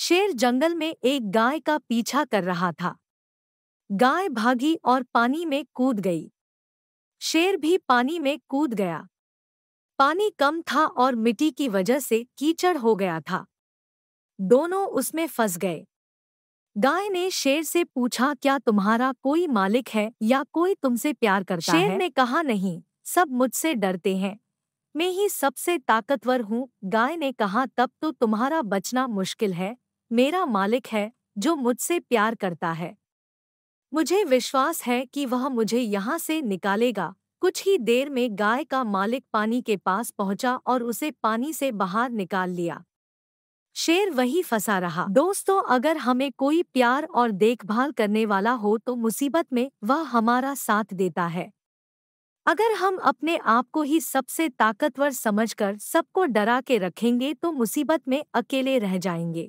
शेर जंगल में एक गाय का पीछा कर रहा था गाय भागी और पानी में कूद गई शेर भी पानी में कूद गया पानी कम था और मिट्टी की वजह से कीचड़ हो गया था दोनों उसमें फंस गए गाय ने शेर से पूछा क्या तुम्हारा कोई मालिक है या कोई तुमसे प्यार करता शेर है? ने कहा नहीं सब मुझसे डरते हैं मैं ही सबसे ताकतवर हूँ गाय ने कहा तब तो तुम्हारा बचना मुश्किल है मेरा मालिक है जो मुझसे प्यार करता है मुझे विश्वास है कि वह मुझे यहाँ से निकालेगा कुछ ही देर में गाय का मालिक पानी के पास पहुंचा और उसे पानी से बाहर निकाल लिया शेर वही फंसा रहा दोस्तों अगर हमें कोई प्यार और देखभाल करने वाला हो तो मुसीबत में वह हमारा साथ देता है अगर हम अपने आप को ही सबसे ताकतवर समझकर सबको डरा के रखेंगे तो मुसीबत में अकेले रह जाएंगे